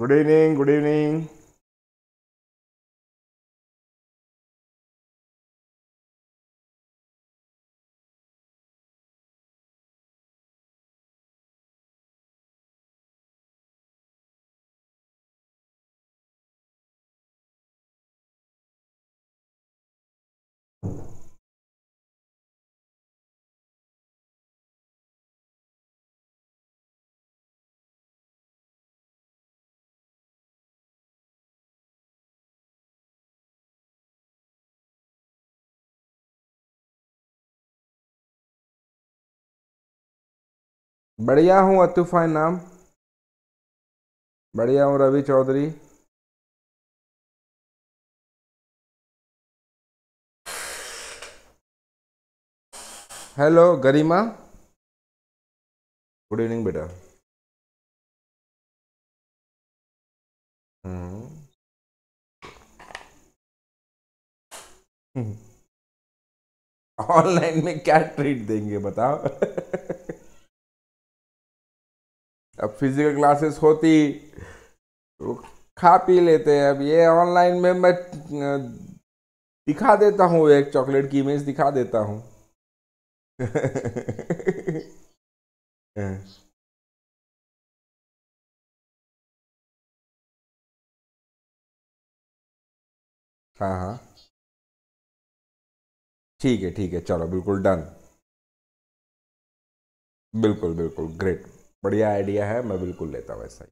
Good evening, good evening. बढ़िया हूँ अतुफाई नाम बढ़िया हूँ Ravi Chaudhary hello Garima good evening बेटा ऑनलाइन हम्म। हम्म। में क्या ट्रीट देंगे बताओ अब फिजिकल क्लासेस होती तो खा पी लेते हैं अब ये ऑनलाइन में मैं दिखा देता हूँ एक चॉकलेट की इमेज दिखा देता हूँ हाँ।, हाँ हाँ ठीक है ठीक है चलो बिल्कुल डन बिल्कुल बिल्कुल ग्रेट बढ़िया आइडिया है मैं बिल्कुल लेता हूँ ऐसा ही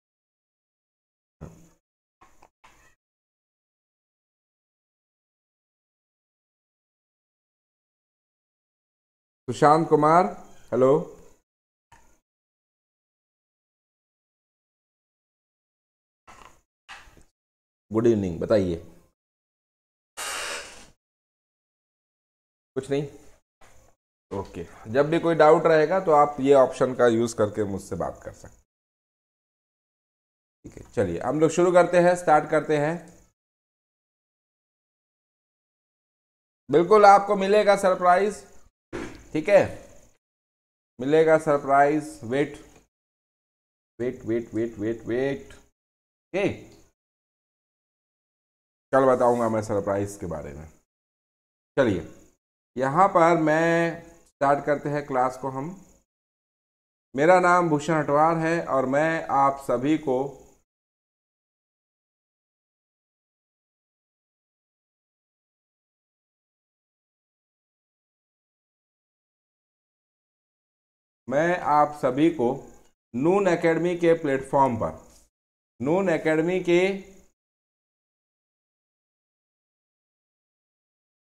Sushant Kumar hello good evening बताइए कुछ नहीं ओके जब भी कोई डाउट रहेगा तो आप ये ऑप्शन का यूज़ करके मुझसे बात कर सकते ठीक है चलिए हम लोग शुरू करते हैं स्टार्ट करते हैं बिल्कुल आपको मिलेगा सरप्राइज ठीक है मिलेगा surprise wait wait wait wait wait wait okay कल बताऊंगा मैं सरप्राइज के बारे में चलिए यहाँ पर मैं स्टार्ट करते हैं क्लास को हम मेरा नाम भूषण अटवार है और मैं आप सभी को मैं आप सभी को नून एकेडमी के प्लेटफॉर्म पर नून एकेडमी के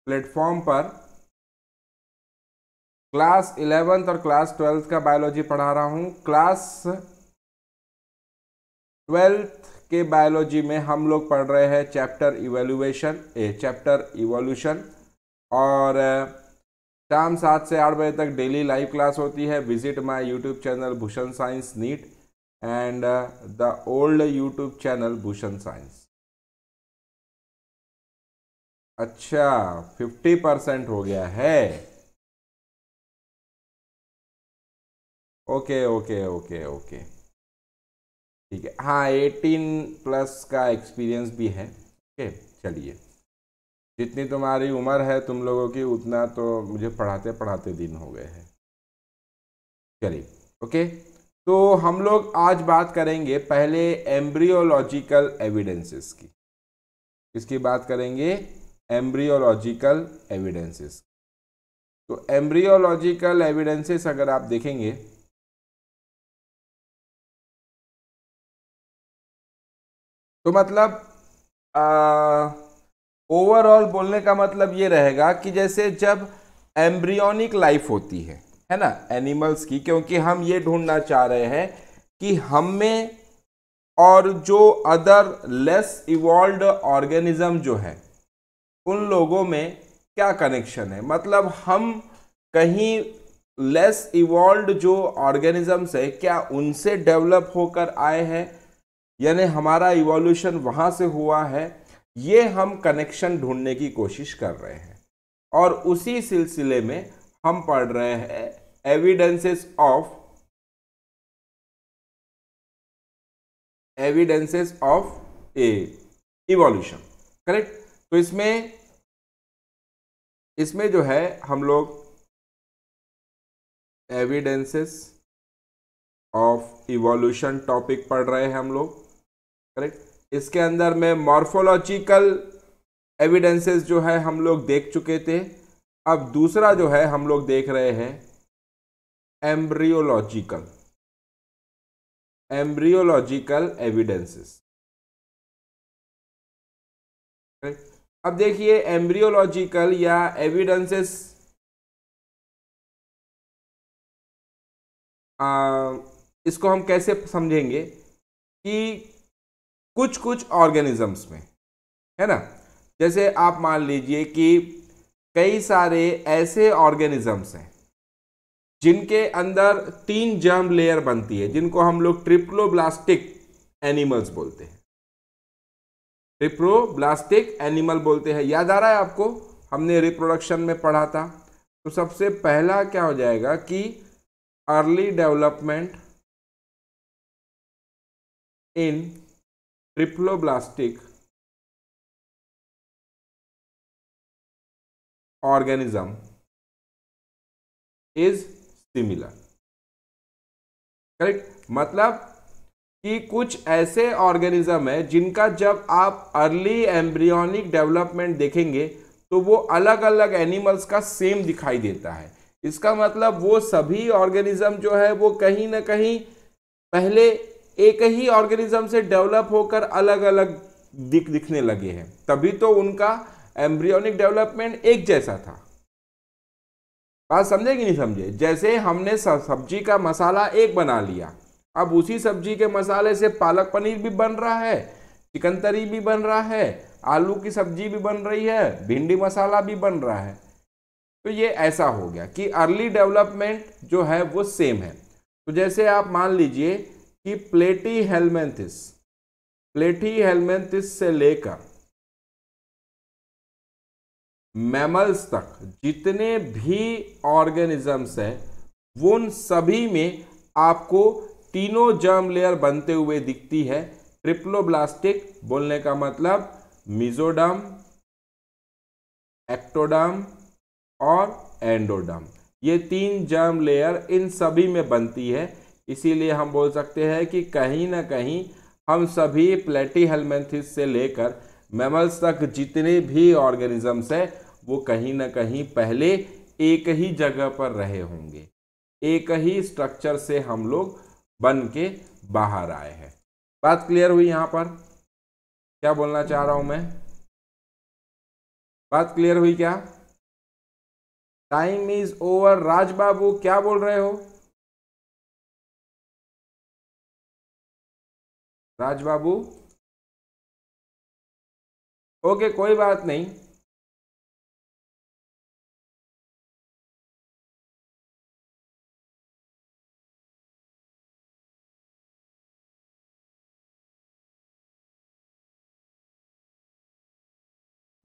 प्लेटफॉर्म पर क्लास इलेवेंथ और क्लास ट्वेल्थ का बायोलॉजी पढ़ा रहा हूँ क्लास ट्वेल्थ के बायोलॉजी में हम लोग पढ़ रहे हैं chapter evaluation a chapter evolution और शाम सात से आठ बजे तक डेली लाइव क्लास होती है visit my YouTube channel Bhushan science NEET and the old YouTube channel Bhushan science अच्छा फिफ्टी परसेंट हो गया है ओके ओके ओके ओके ठीक है हाँ एटीन प्लस का एक्सपीरियंस भी है ओके चलिए जितनी तुम्हारी उम्र है तुम लोगों की उतना तो मुझे पढ़ाते पढ़ाते दिन हो गए हैं चलिए ओके तो हम लोग आज बात करेंगे पहले एम्ब्रियोलॉजिकल एविडेंसेस की किसकी बात करेंगे एम्ब्रियोलॉजिकल एविडेंसेस तो एम्ब्रियोलॉजिकल एविडेंसेस अगर आप देखेंगे तो मतलब ओवरऑल बोलने का मतलब ये रहेगा कि जैसे जब एम्ब्रियोनिक लाइफ होती है है ना एनिमल्स की क्योंकि हम ये ढूंढना चाह रहे हैं कि हम में और जो अदर लेस इवॉल्व ऑर्गेनिज्म जो है उन लोगों में क्या कनेक्शन है मतलब हम कहीं लेस इवॉल्व जो ऑर्गेनिजम्स है क्या उनसे डेवलप होकर आए हैं यानी हमारा इवोल्यूशन वहाँ से हुआ है ये हम कनेक्शन ढूंढने की कोशिश कर रहे हैं और उसी सिलसिले में हम पढ़ रहे हैं evidences of evidences of a evolution correct तो इसमें इसमें जो है हम लोग एविडेंसेस ऑफ इवोल्यूशन टॉपिक पढ़ रहे हैं हम लोग करेक्ट इसके अंदर में मॉर्फोलॉजिकल एविडेंसेस जो है हम लोग देख चुके थे अब दूसरा जो है हम लोग देख रहे हैं एम्ब्रियोलॉजिकल एम्ब्रियोलॉजिकल एविडेंसेस अब देखिए एम्ब्रियोलॉजिकल या एविडेंसेस इसको हम कैसे समझेंगे कि कुछ कुछ ऑर्गेनिजम्स में है ना जैसे आप मान लीजिए कि कई सारे ऐसे ऑर्गेनिजम्स हैं जिनके अंदर तीन जर्म लेयर बनती है जिनको हम लोग ट्रिप्लोब्लास्टिक एनिमल्स बोलते हैं ब्लास्टिक एनिमल बोलते हैं याद आ रहा है आपको हमने रिप्रोडक्शन में पढ़ा था तो सबसे पहला क्या हो जाएगा कि early development in triploblastic organism is similar correct मतलब कि कुछ ऐसे ऑर्गेनिज्म है जिनका जब आप अर्ली एम्ब्रियोनिक डेवलपमेंट देखेंगे तो वो अलग अलग एनिमल्स का सेम दिखाई देता है इसका मतलब वो सभी ऑर्गेनिज्म जो है वो कहीं ना कहीं पहले एक ही ऑर्गेनिज्म से डेवलप होकर अलग अलग दिख दिखने लगे हैं तभी तो उनका एम्ब्रियोनिक डेवलपमेंट एक जैसा था बात समझे कि नहीं समझे जैसे हमने सब्जी का मसाला एक बना लिया अब उसी सब्जी के मसाले से पालक पनीर भी बन रहा है चिकन तरी भी बन रहा है आलू की सब्जी भी बन रही है भिंडी मसाला भी बन रहा है तो ये ऐसा हो गया कि अर्ली डेवलपमेंट जो है वो सेम है तो जैसे आप मान लीजिए कि प्लेटी हेलमेंथिस प्लेटी हेलमेंथिस से लेकर मैमल्स तक जितने भी ऑर्गेनिजम्स हैं उन सभी में आपको तीनों जर्म लेयर बनते हुए दिखती है ट्रिप्लोब्लास्टिक बोलने का मतलब मिजोडम एक्टोडम और एंडोडम ये तीन जर्म लेयर इन सभी में बनती है इसीलिए हम बोल सकते हैं कि कहीं ना कहीं हम सभी प्लेटी हेलमेंथिस से लेकर मेमल्स तक जितने भी ऑर्गेनिजम्स हैं वो कहीं ना कहीं पहले एक ही जगह पर रहे होंगे एक ही स्ट्रक्चर से हम लोग बन के बाहर आए हैं बात क्लियर हुई यहाँ पर क्या बोलना चाह रहा हूँ मैं बात क्लियर हुई क्या टाइम इज ओवर राजबाबू क्या बोल रहे हो राज बाबू ओके कोई बात नहीं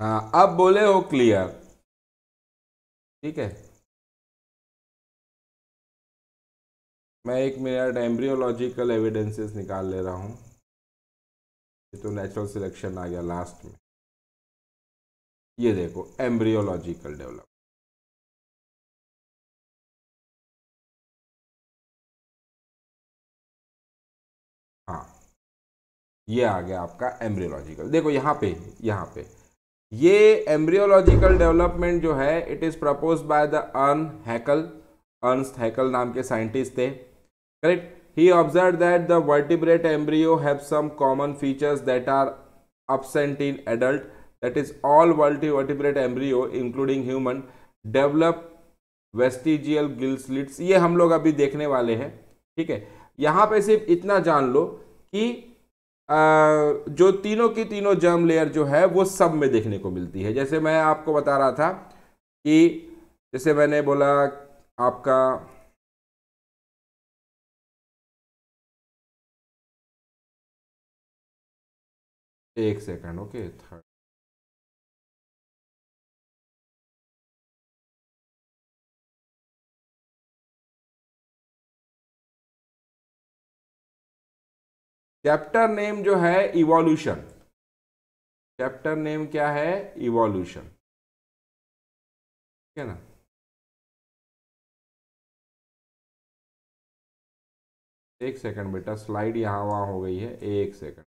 हाँ अब बोले हो क्लियर ठीक है मैं एक मिनट एम्ब्रियोलॉजिकल एविडेंसेस निकाल ले रहा हूँ ये तो नेचुरल सिलेक्शन आ गया लास्ट में ये देखो एम्ब्रियोलॉजिकल डेवलप हाँ ये आ गया आपका एम्ब्रियोलॉजिकल देखो यहां पे यहां पे ये एम्ब्रियोलॉजिकल डेवलपमेंट जो है it is propose by the Ernst Haeckel Ernst Haeckel नाम के साइंटिस्ट थे correct he observed that the vertebrate embryo have some common features that are absent in adult that is all vertebrate embryo including human develop vestigial gill slits ये हम लोग अभी देखने वाले हैं ठीक है यहाँ पे सिर्फ इतना जान लो कि आ, जो तीनों की तीनों जर्म लेयर जो है वो सब में देखने को मिलती है जैसे मैं आपको बता रहा था कि जैसे मैंने बोला आपका एक second okay third chapter name जो है इवोल्यूशन चैप्टर नेम क्या है इवोल्यूशन ठीक है ना एक सेकंड बेटा स्लाइड यहां वहां हो गई है एक सेकंड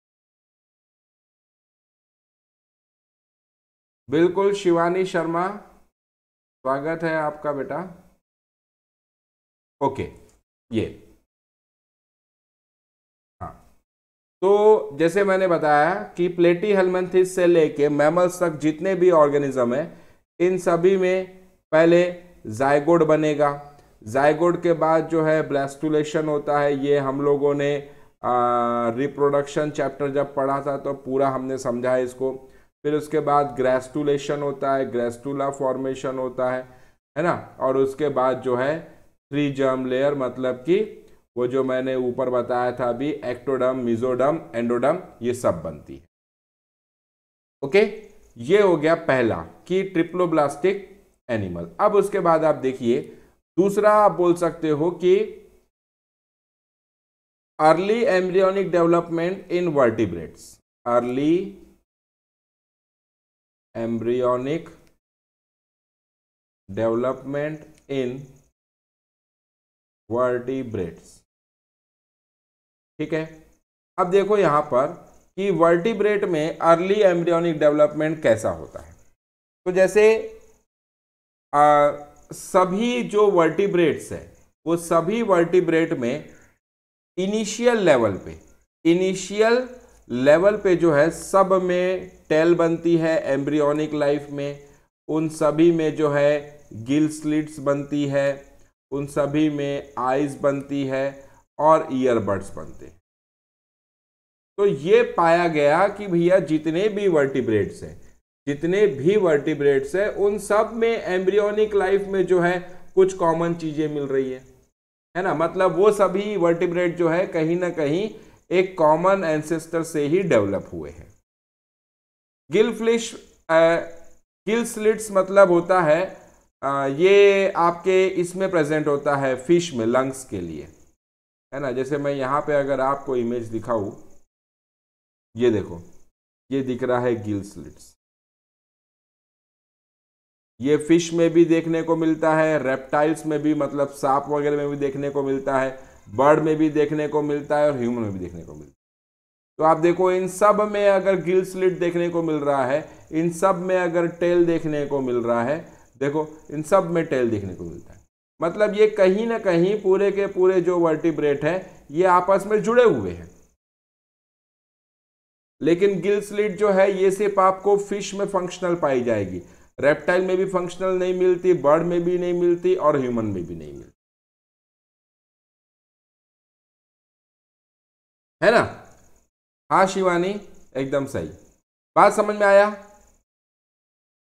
बिल्कुल शिवानी शर्मा स्वागत है आपका बेटा ओके ये हाँ तो जैसे मैंने बताया कि प्लेटी हेलमेंथिस से लेके मैमल्स तक जितने भी ऑर्गेनिज्म है इन सभी में पहले जायगोड बनेगा जायगोड के बाद जो है ब्लास्टुलेशन होता है ये हम लोगों ने रिप्रोडक्शन चैप्टर जब पढ़ा था तो पूरा हमने समझा इसको फिर उसके बाद ग्रेस्टुलेशन होता है ग्रेस्टुला फॉर्मेशन होता है है ना और उसके बाद जो है थ्री जर्म लेयर मतलब कि वो जो मैंने ऊपर बताया था अभी एक्टोडम मिजोडम एंडोडम ये सब बनती है ओके ये हो गया पहला कि ट्रिप्लोब्लास्टिक एनिमल अब उसके बाद आप देखिए दूसरा आप बोल सकते हो कि early embryonic development in vertebrates early embryonic development in vertebrates ठीक है अब देखो यहां पर कि वर्टिब्रेट में अर्ली एम्ब्रियोनिक डेवलपमेंट कैसा होता है तो जैसे आ, सभी जो वर्टिब्रेट्स है वो सभी वर्टिब्रेट में इनिशियल लेवल पे इनिशियल लेवल पे जो है सब में टेल बनती है एम्ब्रियोनिक लाइफ में उन सभी में जो है गिल स्लिट्स बनती है उन सभी में आइज बनती है और ईयरबड्स बनते हैं तो ये पाया गया कि भैया जितने भी वर्टिब्रेट्स हैं जितने भी वर्टिब्रेट्स हैं उन सब में एम्ब्रियोनिक लाइफ में जो है कुछ कॉमन चीज़ें मिल रही है है ना मतलब वो सभी वर्टिब्रेट जो है कहीं ना कहीं एक कॉमन एंसेस्टर से ही डेवलप हुए हैं गिलफ्लिश गिल्सलिट्स मतलब होता है आ, ये आपके इसमें प्रेजेंट होता है फिश में लंग्स के लिए है ना जैसे मैं यहाँ पे अगर आपको इमेज दिखाऊँ ये देखो ये दिख रहा है गिल्सलिट्स ये फिश में भी देखने को मिलता है रेप्टाइल्स में भी मतलब सांप वगैरह में भी देखने को मिलता है बर्ड में भी देखने को मिलता है और ह्यूमन में भी देखने को मिलता है तो आप देखो इन सब में अगर गिल स्लिट देखने को मिल रहा है इन सब में अगर टेल देखने को मिल रहा है देखो इन सब में टेल देखने को मिलता है मतलब ये कहीं ना कहीं पूरे के पूरे जो वर्टिब्रेट हैं ये आपस में जुड़े हुए हैं लेकिन गिल स्लिट जो है ये सिर्फ आपको फिश में फंक्शनल पाई जाएगी रेप्टाइल में भी फंक्शनल नहीं मिलती बर्ड में भी नहीं मिलती और ह्यूमन में भी नहीं मिलती है ना हाँ शिवानी एकदम सही बात समझ में आया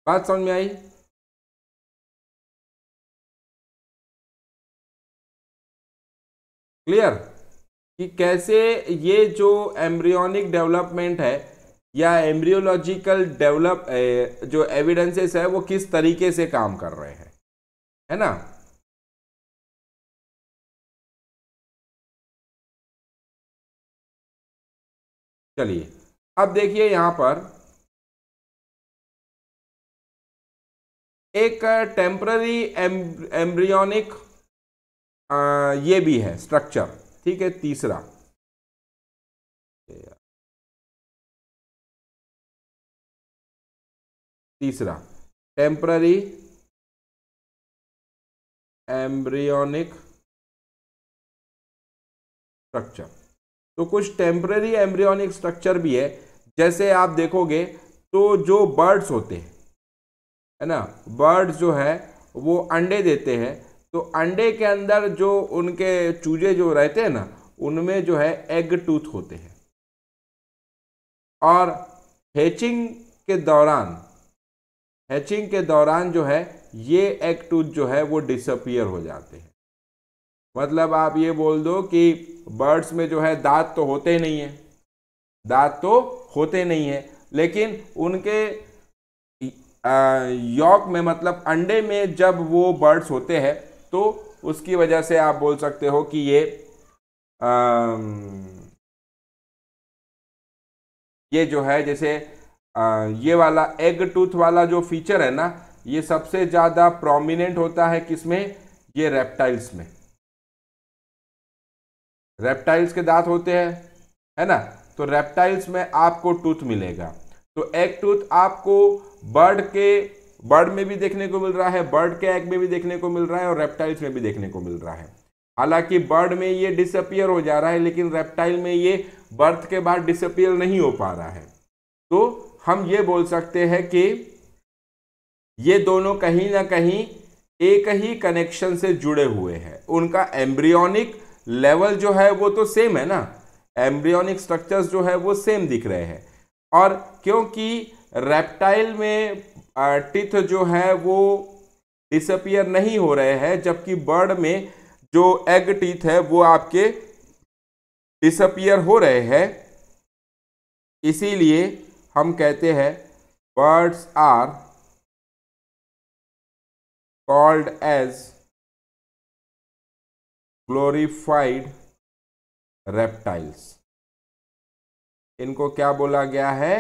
बात समझ में आई क्लियर कि कैसे ये जो एम्ब्रियोनिक डेवलपमेंट है या एम्ब्रियोलॉजिकल डेवलप जो एविडेंसेस है वो किस तरीके से काम कर रहे हैं है ना चलिए अब देखिए यहां पर एक टेम्प्ररी एम्ब्रियोनिक ये भी है स्ट्रक्चर ठीक है तीसरा तीसरा टेम्प्ररी एम्ब्रियोनिक स्ट्रक्चर तो कुछ टेम्प्रेरी एम्ब्रियोनिक स्ट्रक्चर भी है जैसे आप देखोगे तो जो बर्ड्स होते हैं है ना बर्ड्स जो है वो अंडे देते हैं तो अंडे के अंदर जो उनके चूजे जो रहते हैं ना उनमें जो है एग टूथ होते हैं और हैचिंग के दौरान हैचिंग के दौरान जो है ये एग टूथ जो है वो डिसअपियर हो जाते हैं मतलब आप ये बोल दो कि बर्ड्स में जो है दांत तो होते नहीं है दांत तो होते नहीं है लेकिन उनके यॉक में मतलब अंडे में जब वो बर्ड्स होते हैं तो उसकी वजह से आप बोल सकते हो कि ये आ, ये जो है जैसे आ, ये वाला एग टूथ वाला जो फीचर है ना ये सबसे ज़्यादा प्रोमिनेंट होता है किसमें ये रेप्टाइल्स में रेप्टाइल्स के दांत होते हैं है ना तो रेप्टाइल्स में आपको टूथ मिलेगा तो एक टूथ आपको बर्ड के बर्ड में भी देखने को मिल रहा है बर्ड के एग में भी देखने को मिल रहा है और रेप्टाइल्स में भी देखने को मिल रहा है हालांकि बर्ड में ये डिसअपियर हो जा रहा है लेकिन रेप्टाइल में ये बर्थ के बाद डिसअपियर नहीं हो पा रहा है तो हम ये बोल सकते हैं कि ये दोनों कहीं ना कहीं एक ही कनेक्शन से जुड़े हुए हैं उनका एम्ब्रियोनिक लेवल जो है वो तो सेम है ना एम्ब्रियोनिक स्ट्रक्चर्स जो है वो सेम दिख रहे हैं और क्योंकि रेप्टाइल में टिथ जो है वो डिसअपियर नहीं हो रहे हैं जबकि बर्ड में जो एग टीथ है वो आपके डिसअपियर हो रहे हैं इसीलिए हम कहते हैं birds are called as glorified reptiles इनको क्या बोला गया है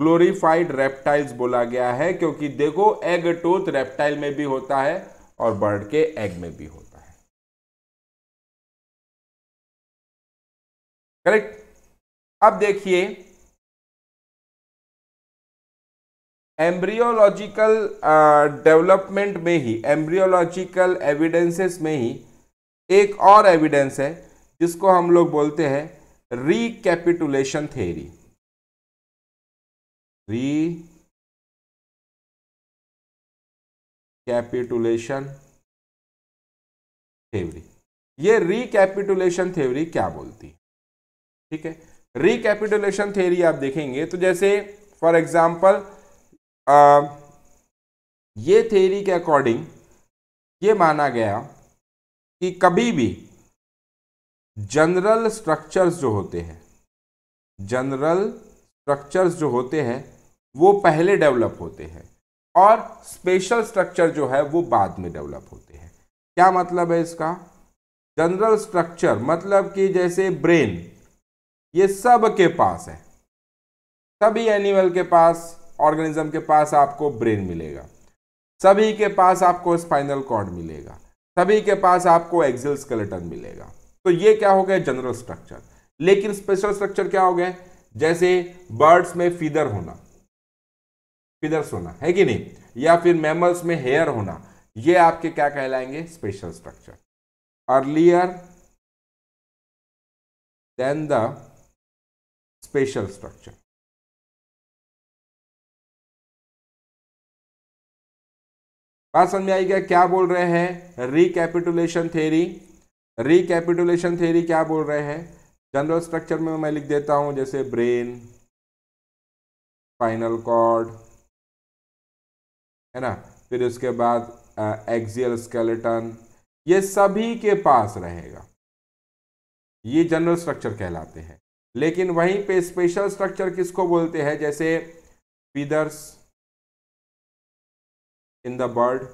ग्लोरीफाइड रेप्टाइल्स बोला गया है क्योंकि देखो एग टूथ रेप्टाइल में भी होता है और बर्ड के एग में भी होता है करेक्ट अब देखिए एम्ब्रियोलॉजिकल डेवलपमेंट uh, में ही एम्ब्रियोलॉजिकल एविडेंसेस में ही एक और एविडेंस है जिसको हम लोग बोलते हैं recapitulation theory recapitulation theory ये रिकैपिटुलेशन थ्योरी क्या बोलती है ठीक है रिकैपिटुलेशन थ्योरी आप देखेंगे तो जैसे फॉर एग्जांपल ये थ्योरी के अकॉर्डिंग ये माना गया कि कभी भी जनरल स्ट्रक्चर्स जो होते हैं जनरल स्ट्रक्चर्स जो होते हैं वो पहले डेवलप होते हैं और स्पेशल स्ट्रक्चर जो है वो बाद में डेवलप होते हैं क्या मतलब है इसका जनरल स्ट्रक्चर मतलब कि जैसे ब्रेन ये सब के पास है सभी एनिमल के पास ऑर्गेनिज्म के पास आपको ब्रेन मिलेगा सभी के पास आपको स्पाइनल कॉर्ड मिलेगा सभी के पास आपको एक्सिल स्केलेटन मिलेगा तो ये क्या हो गया जनरल स्ट्रक्चर लेकिन स्पेशल स्ट्रक्चर क्या हो गया जैसे बर्ड्स में फीदर होना फीदर्स होना है कि नहीं या फिर मैमल्स में हेयर होना ये आपके क्या कहलाएंगे special structure earlier than the special structure बात समझ में आई क्या क्या बोल रहे हैं रिकैपिटुलेशन थेरी रिकैपिटुलेशन थेरी क्या बोल रहे हैं जनरल स्ट्रक्चर में मैं लिख देता हूं जैसे ब्रेन स्पाइनल कॉर्ड है ना फिर उसके बाद एक्सियल स्केलेटन ये सभी के पास रहेगा ये जनरल स्ट्रक्चर कहलाते हैं लेकिन वहीं पे स्पेशल स्ट्रक्चर किसको बोलते हैं जैसे feathers in the bird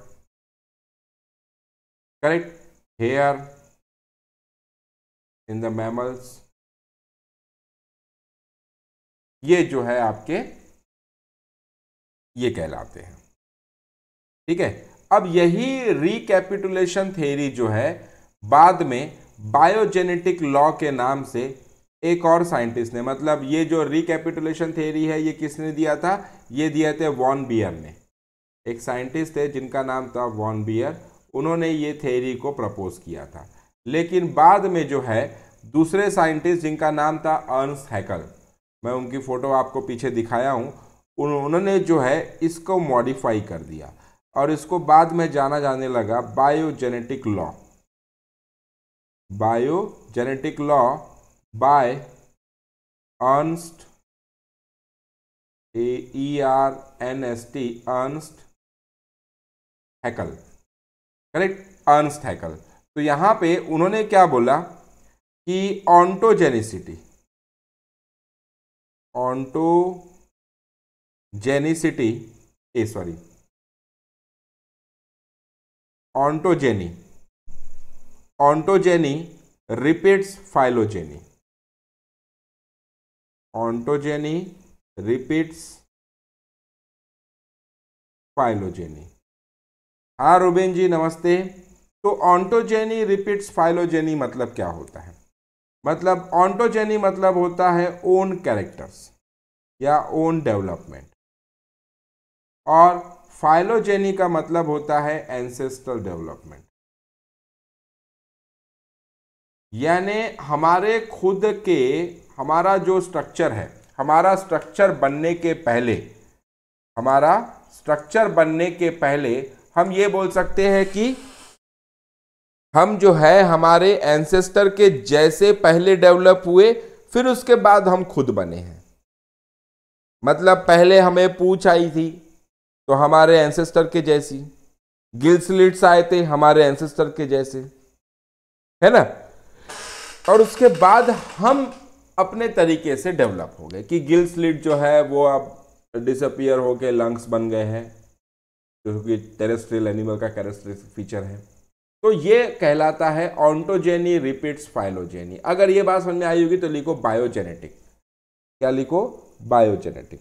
correct hair in the mammals ये जो है आपके ये कहलाते हैं ठीक है अब यही रिकैपिटुलेशन थेरी जो है बाद में बायोजेनेटिक लॉ के नाम से एक और साइंटिस्ट ने मतलब ये जो रिकैपिटुलेशन थेरी है ये किसने दिया था ये दिया थे वॉन बियर ने एक साइंटिस्ट थे जिनका नाम था वॉन बियर उन्होंने ये थेरी को प्रपोज किया था लेकिन बाद में जो है दूसरे साइंटिस्ट जिनका नाम था अर्नस हैकल मैं उनकी फ़ोटो आपको पीछे दिखाया हूँ उन्होंने जो है इसको मॉडिफाई कर दिया और इसको बाद में जाना जाने लगा biogenetic law biogenetic law by Ernst A E R N S T Ernst हैकल correct Ernst हैकल तो यहां पे उन्होंने क्या बोला कि ऑन्टोजेनिसिटी ऑन्टोजेनिसिटी ए sorry ontogeny ontogeny repeats phylogeny ontogeny repeats phylogeny हाँ रुबेन जी नमस्ते तो ऑन्टोजेनी रिपीट्स फाइलोजेनी मतलब क्या होता है मतलब ऑन्टोजेनी मतलब होता है ओन कैरेक्टर्स या ओन डेवलपमेंट और फाइलोजेनी का मतलब होता है एंसेस्ट्रल डेवलपमेंट यानी हमारे खुद के हमारा जो स्ट्रक्चर है हमारा स्ट्रक्चर बनने के पहले हमारा स्ट्रक्चर बनने के पहले हम ये बोल सकते हैं कि हम जो है हमारे एंसेस्टर के जैसे पहले डेवलप हुए फिर उसके बाद हम खुद बने हैं मतलब पहले हमें पूछ आई थी तो हमारे एंसेस्टर के जैसी गिल्सलिट्स आए थे हमारे एंसेस्टर के जैसे है ना और उसके बाद हम अपने तरीके से डेवलप हो गए कि गिल्सलिट जो है वो अब डिसअपियर होके लंग्स बन गए हैं क्योंकि टेरेस्ट्रियल एनिमल का कैरेस्ट्रिक फीचर है तो ये कहलाता है ऑन्टोजेनी रिपीट्स फाइलोजेनी अगर ये बात समझ में आई होगी तो लिखो बायोजेनेटिक क्या लिखो बायोजेनेटिक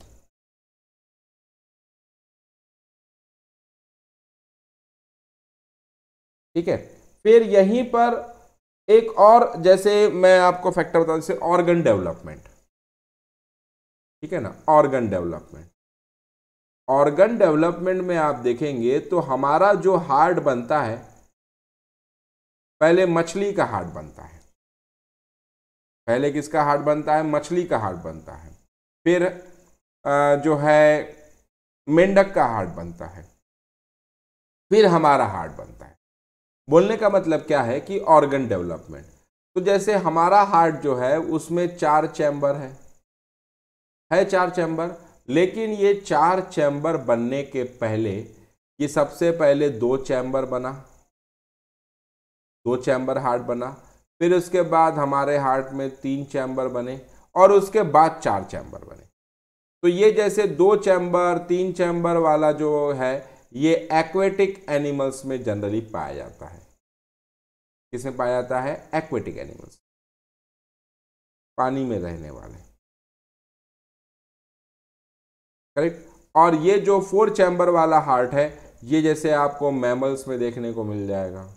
ठीक है फिर यहीं पर एक और जैसे मैं आपको फैक्टर बता दूसरे ऑर्गन डेवलपमेंट ठीक है ना ऑर्गन डेवलपमेंट ऑर्गन डेवलपमेंट में आप देखेंगे तो हमारा जो हार्ट बनता है पहले मछली का हार्ट बनता है पहले किसका हार्ट बनता है मछली का हार्ट बनता है फिर जो है मेंढक का हार्ट बनता है फिर हमारा हार्ट बनता है बोलने का मतलब क्या है कि ऑर्गन डेवलपमेंट तो जैसे हमारा हार्ट जो है उसमें चार चैम्बर है है चार चैम्बर लेकिन ये चार चैम्बर बनने के पहले ये सबसे पहले दो चैम्बर बना दो चैम्बर हार्ट बना फिर उसके बाद हमारे हार्ट में तीन चैम्बर बने और उसके बाद चार चैम्बर बने तो ये जैसे दो चैम्बर तीन चैम्बर वाला जो है ये एक्वेटिक एनिमल्स में जनरली पाया जाता है किसमें पाया जाता है एक्वेटिक एनिमल्स पानी में रहने वाले करेक्ट और ये जो फोर चैम्बर वाला हार्ट है ये जैसे आपको मैमल्स में देखने को मिल जाएगा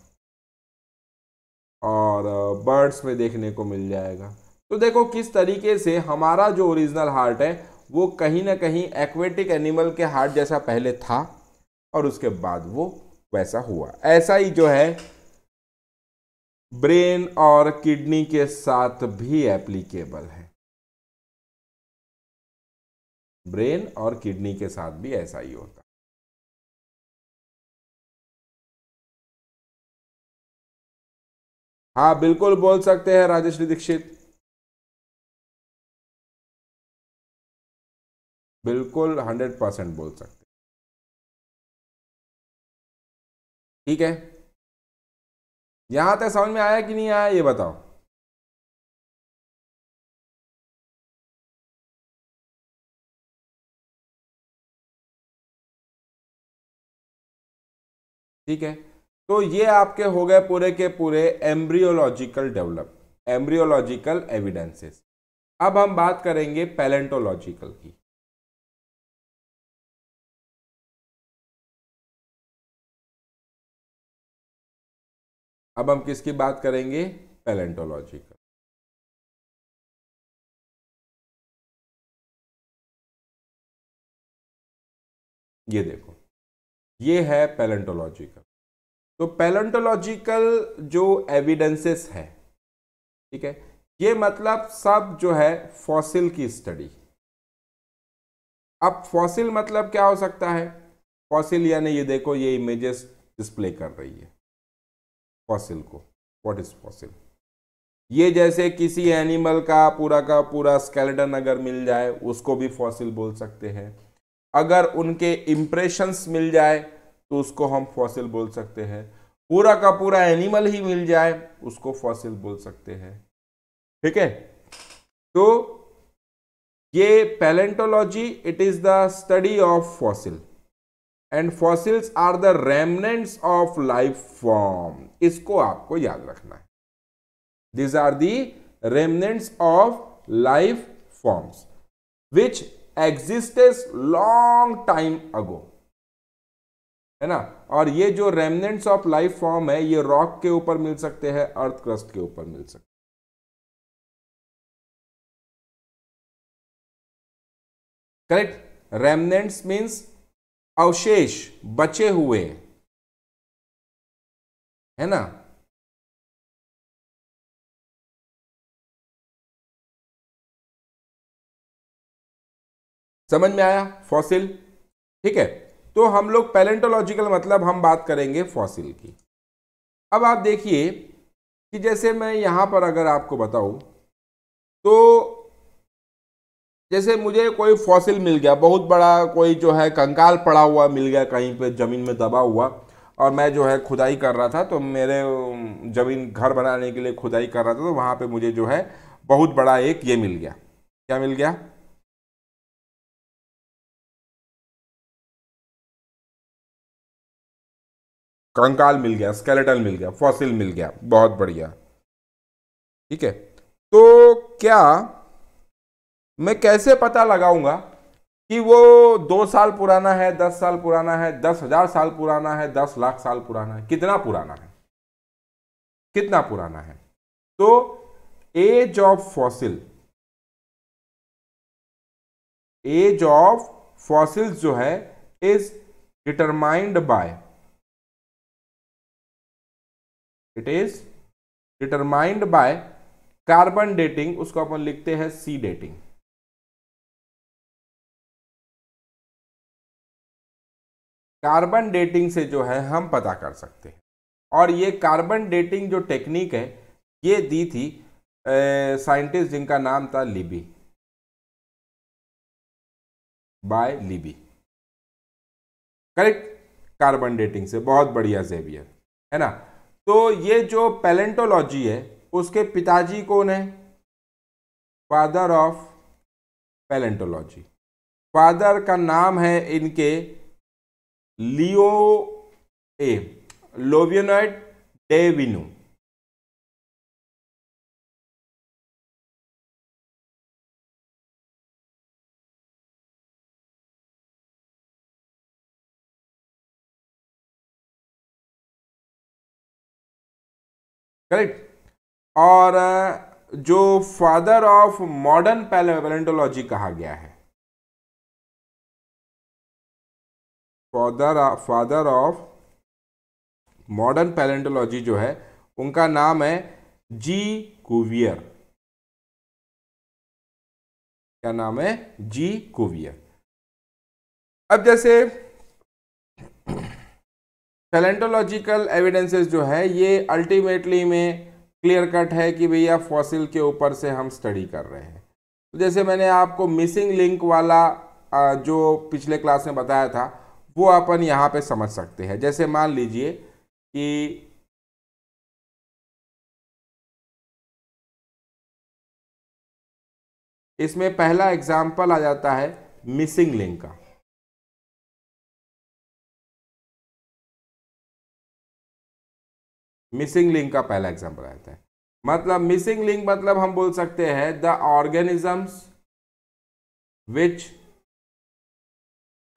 और बर्ड्स में देखने को मिल जाएगा तो देखो किस तरीके से हमारा जो ओरिजिनल हार्ट है वो कहीं ना कहीं एक्वेटिक एनिमल के हार्ट जैसा पहले था और उसके बाद वो वैसा हुआ ऐसा ही जो है ब्रेन और किडनी के साथ भी एप्लीकेबल है ब्रेन और किडनी के साथ भी ऐसा ही होता हाँ बिल्कुल बोल सकते हैं राजेश्री दीक्षित बिल्कुल हंड्रेड परसेंट बोल सकते ठीक है यहां तक समझ में आया कि नहीं आया ये बताओ ठीक है तो ये आपके हो गए पूरे के पूरे एम्ब्रियोलॉजिकल डेवलप एम्ब्रियोलॉजिकल एविडेंसेस अब हम बात करेंगे पैलेंटोलॉजिकल की अब हम किसकी बात करेंगे पैलेंटोलॉजिकल ये देखो ये है पैलेंटोलॉजिकल तो पैलेंटोलॉजिकल जो एविडेंसेस है ठीक है ये मतलब सब जो है फॉसिल की स्टडी अब फॉसिल मतलब क्या हो सकता है फॉसिल यानी ये देखो ये इमेजेस डिस्प्ले कर रही है फॉसिल को व्हाट इज फॉसिल ये जैसे किसी एनिमल का पूरा का पूरा स्केलेटन अगर मिल जाए उसको भी फॉसिल बोल सकते हैं अगर उनके इम्प्रेशंस मिल जाए तो उसको हम फॉसिल बोल सकते हैं पूरा का पूरा एनिमल ही मिल जाए उसको फॉसिल बोल सकते हैं ठीक है तो ये palaeontology it is the study of fossil and fossils are the remnants of life form इसको आपको याद रखना है these are the remnants of life forms which exists long time ago है ना और ये जो रेमनेंट्स ऑफ लाइफ फॉर्म है ये रॉक के ऊपर मिल सकते हैं अर्थ क्रस्ट के ऊपर मिल सकते करेक्ट रेमनेंट्स मीन्स अवशेष बचे हुए है ना समझ में आया फॉसिल ठीक है तो हम लोग पैलेंटोलॉजिकल मतलब हम बात करेंगे फॉसिल की अब आप देखिए कि जैसे मैं यहाँ पर अगर आपको बताऊँ तो जैसे मुझे कोई फॉसिल मिल गया बहुत बड़ा कोई जो है कंकाल पड़ा हुआ मिल गया कहीं पे ज़मीन में दबा हुआ और मैं जो है खुदाई कर रहा था तो मेरे ज़मीन घर बनाने के लिए खुदाई कर रहा था तो वहाँ पे मुझे जो है बहुत बड़ा एक ये मिल गया क्या मिल गया कंकाल मिल गया स्केलेटल मिल गया फॉसिल मिल गया बहुत बढ़िया ठीक है तो क्या मैं कैसे पता लगाऊंगा कि वो दो साल पुराना है दस साल पुराना है दस हजार साल पुराना है दस लाख साल पुराना है कितना पुराना है कितना पुराना है तो age of fossil age of fossils जो है is determined by it is determined by carbon dating उसको अपन लिखते हैं सी डेटिंग कार्बन डेटिंग से जो है हम पता कर सकते हैं और ये कार्बन डेटिंग जो टेक्निक है ये दी थी साइंटिस्ट जिनका नाम था Libby by Libby correct carbon dating से बहुत बढ़िया जेवियर है ना तो ये जो पैलेंटोलॉजी है उसके पिताजी कौन है फादर ऑफ पैलेंटोलॉजी फादर का नाम है इनके लियो ए लोवियनोइड डेविनू करेक्ट और जो फादर ऑफ मॉडर्न पैलेंटोलॉजी कहा गया है father father of modern palaeontology जो है उनका नाम है जी कुवियर क्या नाम है जी कुवियर अब जैसे पैलेंटोलॉजिकल एविडेंसेस जो है ये अल्टीमेटली में क्लियर कट है कि भैया फॉसिल के ऊपर से हम स्टडी कर रहे हैं तो जैसे मैंने आपको मिसिंग लिंक वाला जो पिछले क्लास में बताया था वो अपन यहाँ पे समझ सकते हैं जैसे मान लीजिए कि इसमें पहला एग्जाम्पल आ जाता है मिसिंग लिंक का मिसिंग लिंक का पहला एग्जाम्पल आता है मतलब मिसिंग लिंक मतलब हम बोल सकते हैं the organisms which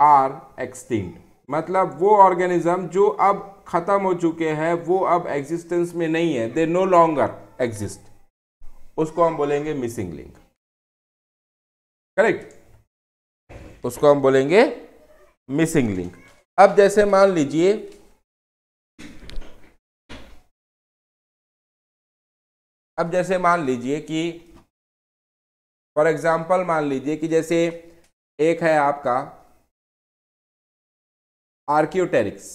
are extinct मतलब वो ऑर्गेनिज्म जो अब ख़त्म हो चुके हैं वो अब एग्जिस्टेंस में नहीं है दे नो लॉन्गर एग्जिस्ट उसको हम बोलेंगे मिसिंग लिंक करेक्ट उसको हम बोलेंगे मिसिंग लिंक अब जैसे मान लीजिए अब जैसे मान लीजिए कि फॉर एग्जाम्पल मान लीजिए कि जैसे एक है आपका आर्क्यूटेरिक्स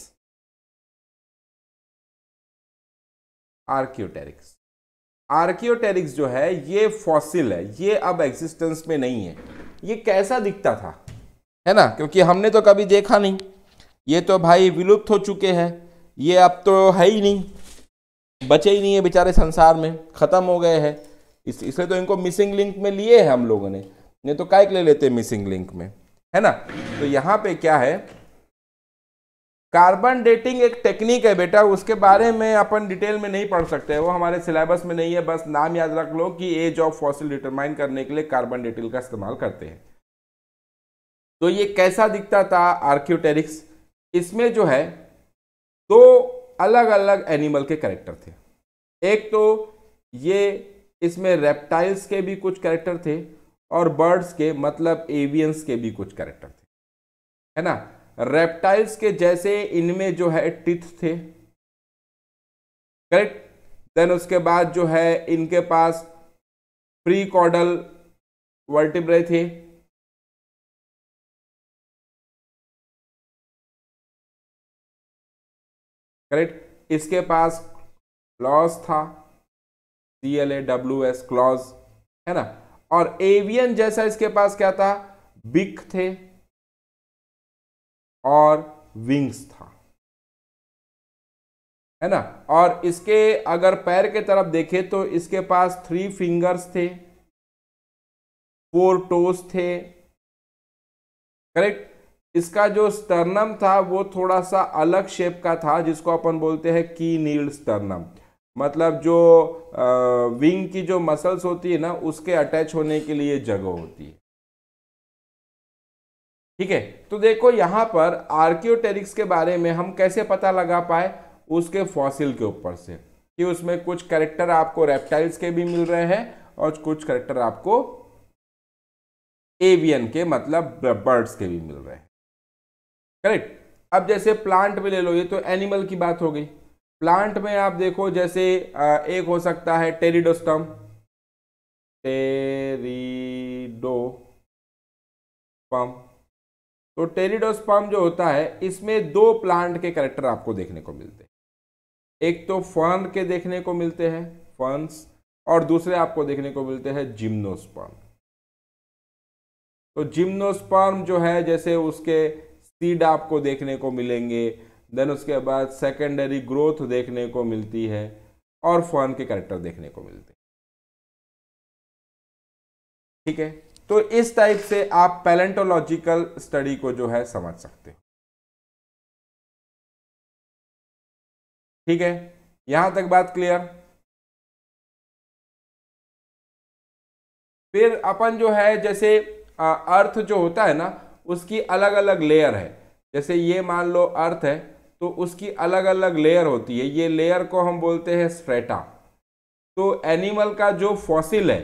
आर्क्यूटेरिक्स आर्क्योटेरिक्स जो है ये फॉसिल है ये अब एग्जिस्टेंस में नहीं है ये कैसा दिखता था है ना क्योंकि हमने तो कभी देखा नहीं ये तो भाई विलुप्त हो चुके हैं ये अब तो है ही नहीं बचे ही नहीं है बेचारे संसार में ख़त्म हो गए हैं इस इसलिए तो इनको मिसिंग लिंक में लिए हैं हम लोगों ने नहीं तो कायक ले लेते मिसिंग लिंक में है ना तो यहाँ पे क्या है कार्बन डेटिंग एक टेक्निक है बेटा उसके बारे में अपन डिटेल में नहीं पढ़ सकते वो हमारे सिलेबस में नहीं है बस नाम याद रख लो कि एज ऑफ फॉसिल डिटरमाइन करने के लिए कार्बन डेटिंग का इस्तेमाल करते हैं तो ये कैसा दिखता था आर्क्यूटेरिक्स इसमें जो है दो अलग अलग एनिमल के करेक्टर थे एक तो ये इसमें रेप्टाइल्स के भी कुछ करेक्टर थे और बर्ड्स के मतलब एवियंस के भी कुछ करेक्टर थे है ना रेप्टाइल्स के जैसे इनमें जो है टिथ थे करेक्ट देन उसके बाद जो है इनके पास प्री कॉडल वर्टिब्रे थे करेक्ट इसके पास क्लॉज था C L A W S claws है ना और एवियन जैसा इसके पास क्या था बिक थे और विंग्स था है ना और इसके अगर पैर के तरफ देखे तो इसके पास थ्री फिंगर्स थे फोर टोस थे करेक्ट इसका जो स्टर्नम था वो थोड़ा सा अलग शेप का था जिसको अपन बोलते हैं की नील स्टर्नम मतलब जो आ, विंग की जो मसल्स होती है ना उसके अटैच होने के लिए जगह होती है ठीक है तो देखो यहां पर आर्क्योटेरिक्स के बारे में हम कैसे पता लगा पाए उसके फॉसिल के ऊपर से कि उसमें कुछ करेक्टर आपको रेप्टाइल्स के भी मिल रहे हैं और कुछ करेक्टर आपको एवियन के मतलब बर्ड्स के भी मिल रहे हैं करेक्ट अब जैसे प्लांट में ले लो ये तो एनिमल की बात हो गई प्लांट में आप देखो जैसे एक हो सकता है टेरिडोस्टम टेरिडो पम तो टेरिडोस्पम जो होता है इसमें दो प्लांट के करेक्टर आपको देखने को मिलते हैं एक तो फर्न के देखने को मिलते हैं फर्नस और दूसरे आपको देखने को मिलते हैं जिम्नोस्पर्म तो जिम्नोस्पर्म जो है जैसे उसके सीड आपको देखने को मिलेंगे देन उसके बाद सेकेंडरी ग्रोथ देखने को मिलती है और फॉर्न के कैरेक्टर देखने को मिलते हैं ठीक है तो इस टाइप से आप पैलेंटोलॉजिकल स्टडी को जो है समझ सकते हो ठीक है यहां तक बात क्लियर फिर अपन जो है जैसे अर्थ जो होता है ना उसकी अलग अलग लेयर है जैसे ये मान लो अर्थ है तो उसकी अलग अलग लेयर होती है ये लेयर को हम बोलते हैं स्ट्रेटा तो एनिमल का जो फॉसिल है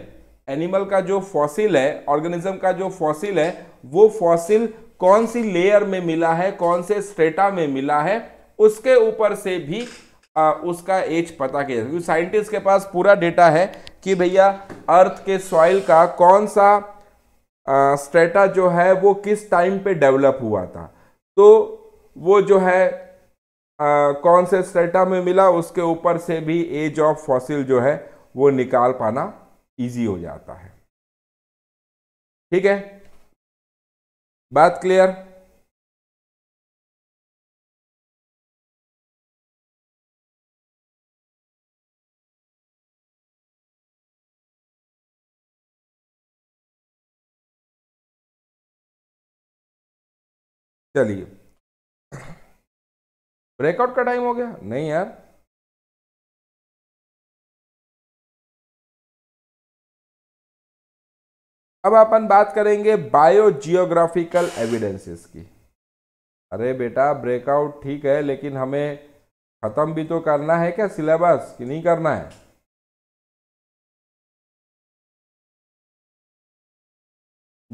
एनिमल का जो फॉसिल है ऑर्गेनिज्म का जो फॉसिल है वो फॉसिल कौन सी लेयर में मिला है कौन से स्ट्रेटा में मिला है उसके ऊपर से भी आ, उसका एज पता किया क्योंकि साइंटिस्ट के पास पूरा डेटा है कि भैया अर्थ के सॉइल का कौन सा स्ट्रेटा जो है वो किस टाइम पे डेवलप हुआ था तो वो जो है आ, कौन से स्ट्रेटा में मिला उसके ऊपर से भी एज ऑफ फॉसिल जो है वो निकाल पाना इजी हो जाता है ठीक है बात क्लियर चलिए ब्रेकआउट का टाइम हो गया नहीं यार अब अपन बात करेंगे बायो जियोग्राफिकल एविडेंसेस की अरे बेटा ब्रेकआउट ठीक है लेकिन हमें ख़त्म भी तो करना है क्या सिलेबस कि नहीं करना है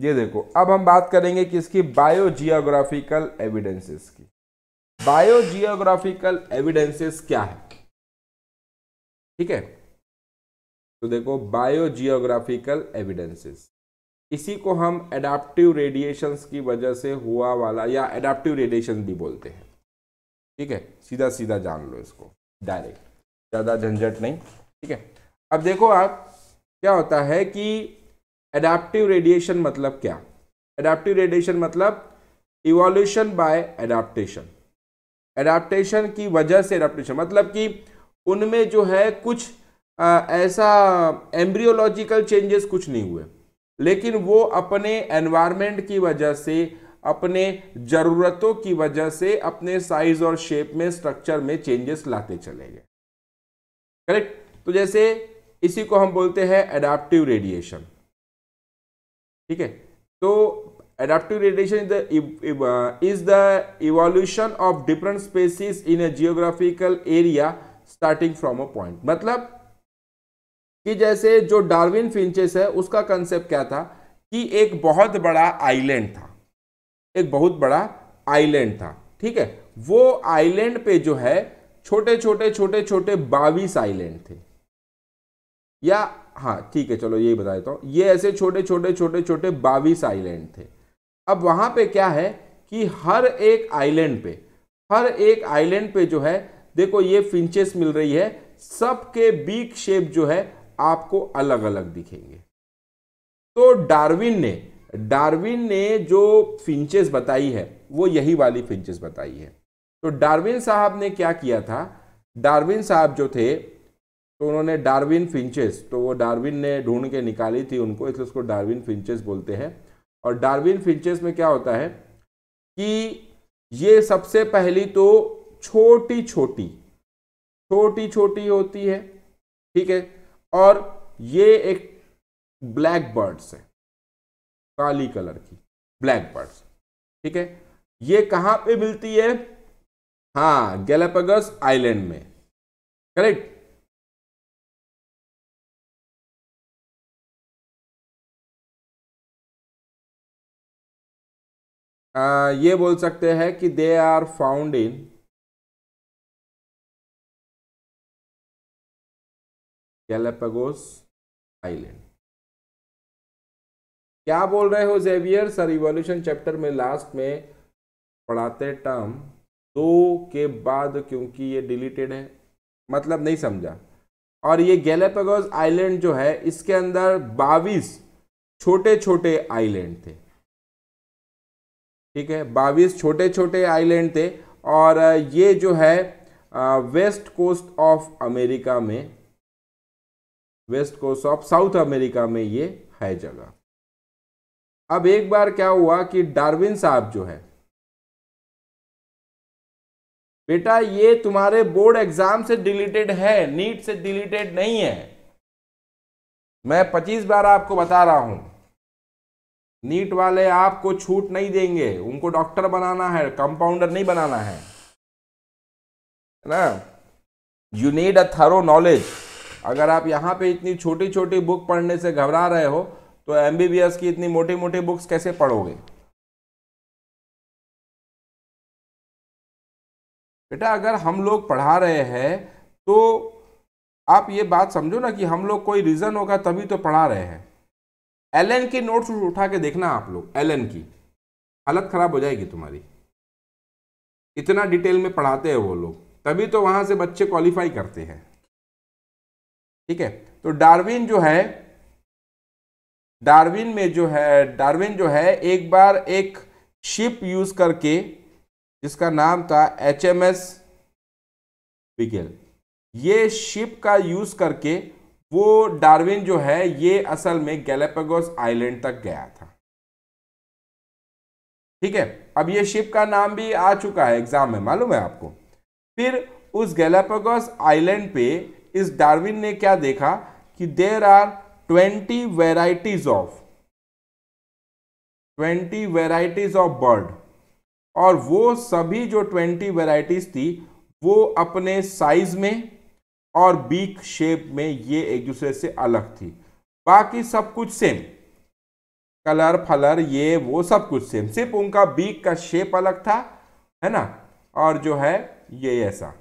ये देखो अब हम बात करेंगे किसकी बायोजियोग्राफिकल एविडेंसेस की बायोजियोग्राफिकल एविडेंसेस क्या है ठीक है तो देखो बायोजियोग्राफिकल एविडेंसेस इसी को हम एडाप्टिव रेडिएशंस की वजह से हुआ वाला या एडाप्टिव रेडिएशन भी बोलते हैं ठीक है सीधा सीधा जान लो इसको डायरेक्ट ज़्यादा झंझट नहीं ठीक है अब देखो आप क्या होता है कि एडाप्टिव रेडिएशन मतलब क्या एडाप्टिव रेडिएशन मतलब इवोल्यूशन बाय एडाप्टेशन एडाप्टेशन की वजह से एडाप्टेशन मतलब कि उनमें जो है कुछ आ, ऐसा एम्ब्रियोलॉजिकल चेंजेस कुछ नहीं हुए लेकिन वो अपने एनवायरमेंट की वजह से अपने ज़रूरतों की वजह से अपने साइज और शेप में स्ट्रक्चर में चेंजेस लाते चले गए करेक्ट तो जैसे इसी को हम बोलते हैं एडाप्टिव रेडिएशन ठीक है तो adaptive radiation is the is the evolution of different species in a geographical area starting from a point मतलब कि जैसे जो डार्विन फिंचेस है उसका कंसेप्ट क्या था कि एक बहुत बड़ा आइलैंड था एक बहुत बड़ा आइलैंड था ठीक है वो आइलैंड पे जो है छोटे छोटे छोटे छोटे बाविस आइलैंड थे या हाँ ठीक है चलो यही बता देता हूँ ये ऐसे छोटे छोटे छोटे छोटे बावीस आइलैंड थे अब वहाँ पे क्या है कि हर एक आइलैंड पे हर एक आइलैंड पे जो है देखो ये फिंचेस मिल रही है सबके बीक शेप जो है आपको अलग अलग दिखेंगे तो डार्विन ने डार्विन ने जो फिंचेस बताई है वो यही वाली फिंचेस बताई है तो डार्विन साहब ने क्या किया था डार्विन साहब जो थे तो उन्होंने डार्विन फिंचेस तो वो डार्विन ने ढूंढ के निकाली थी उनको इसलिए उसको डार्विन फिंचेस बोलते हैं और डार्विन फिंचेस में क्या होता है कि ये सबसे पहली तो छोटी छोटी छोटी छोटी होती है ठीक है और ये एक ब्लैक बर्ड्स है काली कलर की ब्लैक बर्ड्स ठीक है ये कहाँ पे मिलती है हाँ गैलापागस आइलैंड में करेक्ट ये बोल सकते हैं कि they are found in Galapagos island क्या बोल रहे हो जेवियर सर इवोल्यूशन चैप्टर में लास्ट में पढ़ाते टर्म दो के बाद क्योंकि ये डिलीटेड है मतलब नहीं समझा और ये गैलापागोस आइलैंड जो है इसके अंदर बाईस छोटे छोटे आइलैंड थे ठीक है बाविस छोटे छोटे आइलैंड थे और ये जो है वेस्ट कोस्ट ऑफ अमेरिका में west coast of South America में ये है जगह अब एक बार क्या हुआ कि डार्विन साहब जो है बेटा ये तुम्हारे बोर्ड एग्जाम से डिलीटेड है नीट से डिलीटेड नहीं है मैं 25 बार आपको बता रहा हूं नीट वाले आपको छूट नहीं देंगे उनको डॉक्टर बनाना है कंपाउंडर नहीं बनाना है ना you need a thorough knowledge अगर आप यहाँ पे इतनी छोटी छोटी बुक पढ़ने से घबरा रहे हो तो एम की इतनी मोटी मोटी बुक्स कैसे पढ़ोगे बेटा अगर हम लोग पढ़ा रहे हैं तो आप ये बात समझो ना कि हम लोग कोई रीज़न होगा तभी तो पढ़ा रहे हैं एल की नोट्स उठा के देखना आप लोग एल की हालत खराब हो जाएगी तुम्हारी इतना डिटेल में पढ़ाते हैं वो लोग तभी तो वहां से बच्चे क्वालिफाई करते हैं ठीक है तो डार्विन जो है डार्विन में जो है डार्विन जो है एक बार एक शिप यूज करके जिसका नाम था एच एम एस बिगेल ये शिप का यूज करके वो डार्विन जो है ये असल में गैलेपेगोस आइलैंड तक गया था ठीक है अब ये शिप का नाम भी आ चुका है एग्जाम में मालूम है आपको फिर उस गैलेपेगोस आइलैंड पे इस डार्विन ने क्या देखा कि there are twenty varieties of twenty varieties of bird और वो सभी जो ट्वेंटी वेराइटीज थी वो अपने साइज में और बीक शेप में ये एक दूसरे से अलग थी बाकी सब कुछ सेम कलर फलर ये वो सब कुछ सेम सिर्फ उनका बीक का शेप अलग था है ना और जो है ये ऐसा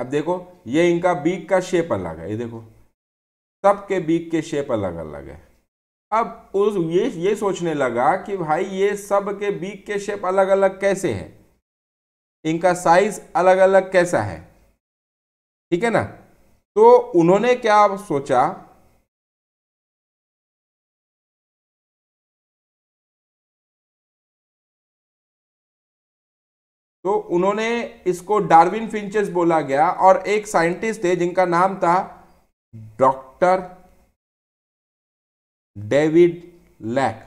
अब देखो ये इनका बीक का शेप अलग है ये देखो सबके बीक के शेप अलग अलग है अब उस ये ये सोचने लगा कि भाई ये सब के बीक के शेप अलग अलग कैसे हैं इनका साइज अलग अलग कैसा है ठीक है ना तो उन्होंने क्या सोचा तो उन्होंने इसको डार्विन फिंचेस बोला गया और एक साइंटिस्ट थे जिनका नाम था डॉक्टर डेविड लैक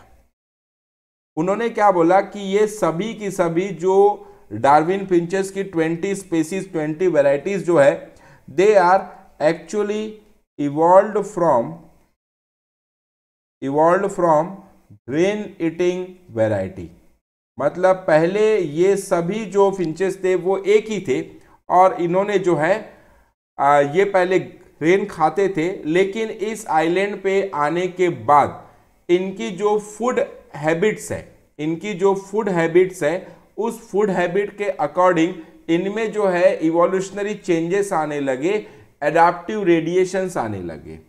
उन्होंने क्या बोला कि ये सभी की सभी जो डार्विन फिंचेस की 20 स्पेसीज 20 वेराइटीज जो है they are actually evolved from evolved from grain eating variety मतलब पहले ये सभी जो फिंचेस थे वो एक ही थे और इन्होंने जो है आ, ये पहले ग्रेन खाते थे लेकिन इस आइलैंड पे आने के बाद इनकी जो फूड हैबिट्स है इनकी जो फूड हैबिट्स है उस फूड हैबिट के अकॉर्डिंग इनमें जो है इवोल्यूशनरी चेंजेस आने लगे एडाप्टिव रेडिएशन आने लगे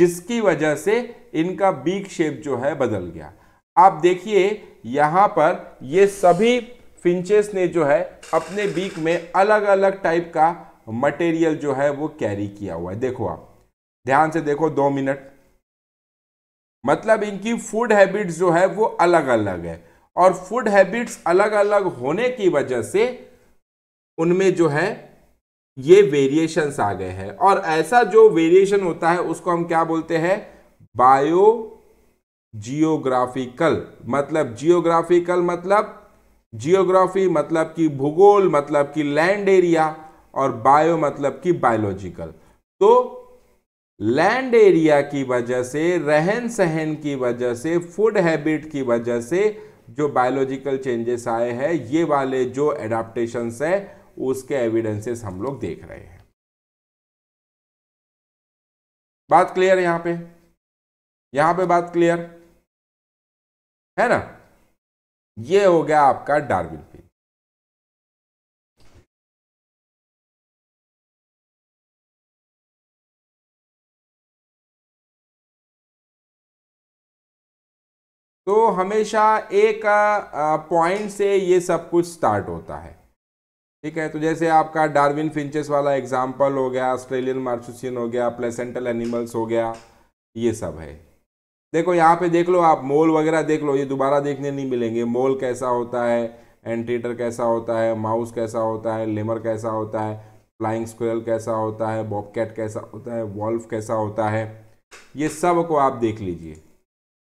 जिसकी वजह से इनका बीक शेप जो है बदल गया आप देखिए यहां पर ये सभी फिंचेस ने जो है अपने बीक में अलग अलग टाइप का मटेरियल जो है वो कैरी किया हुआ है देखो आप ध्यान से देखो दो मिनट मतलब इनकी फूड हैबिट्स जो है वो अलग अलग है और फूड हैबिट्स अलग अलग होने की वजह से उनमें जो है ये वेरिएशंस आ गए हैं और ऐसा जो वेरिएशन होता है उसको हम क्या बोलते हैं बायो जियोग्राफिकल मतलब जियोग्राफिकल मतलब जियोग्राफी मतलब कि भूगोल मतलब कि लैंड एरिया और बायो मतलब कि बायोलॉजिकल तो लैंड एरिया की वजह से रहन सहन की वजह से फूड हैबिट की वजह से जो बायोलॉजिकल चेंजेस आए हैं ये वाले जो एडाप्टेशंस है उसके एविडेंसेस हम लोग देख रहे हैं बात क्लियर यहां पे यहां पे बात क्लियर है ना ये हो गया आपका डार्विन पिंच तो हमेशा एक पॉइंट से ये सब कुछ स्टार्ट होता है ठीक है तो जैसे आपका डार्विन फिंचेस वाला एग्जाम्पल हो गया ऑस्ट्रेलियन मार्चुसियन हो गया प्लेसेंटल एनिमल्स हो गया ये सब है देखो यहाँ पे देख लो आप मोल वगैरह देख लो ये दोबारा देखने नहीं मिलेंगे मोल कैसा होता है एंटीटर कैसा होता है माउस कैसा होता है लेमर कैसा होता है फ्लाइंग स्क्वेल कैसा होता है बॉबकेट कैसा होता है वॉल्फ कैसा होता है ये सब को आप देख लीजिए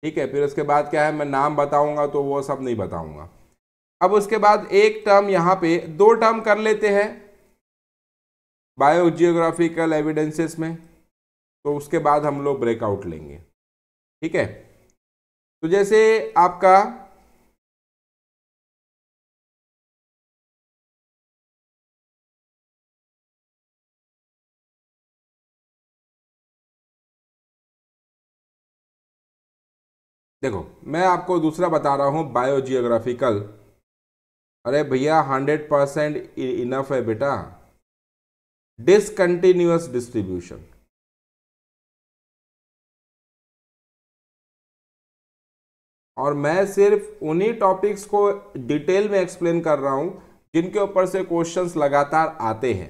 ठीक है फिर उसके बाद क्या है मैं नाम बताऊंगा तो वो सब नहीं बताऊंगा अब उसके बाद एक टर्म यहां पे दो टर्म कर लेते हैं बायोजियोग्राफिकल एविडेंसेस में तो उसके बाद हम लोग ब्रेकआउट लेंगे ठीक है तो जैसे आपका देखो मैं आपको दूसरा बता रहा हूं बायोजियोग्राफिकल अरे भैया हंड्रेड परसेंट इनफ है बेटा डिसकंटिन्यूस डिस्ट्रीब्यूशन और मैं सिर्फ उन्हीं टॉपिक्स को डिटेल में एक्सप्लेन कर रहा हूं जिनके ऊपर से क्वेश्चंस लगातार आते हैं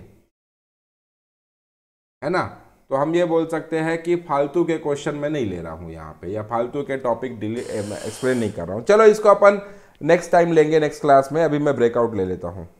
है ना तो हम ये बोल सकते हैं कि फालतू के क्वेश्चन मैं नहीं ले रहा हूं यहां पे या फालतू के टॉपिक एक्सप्लेन नहीं कर रहा हूं चलो इसको अपन नेक्स्ट टाइम लेंगे नेक्स्ट क्लास में अभी मैं ब्रेकआउट ले लेता हूँ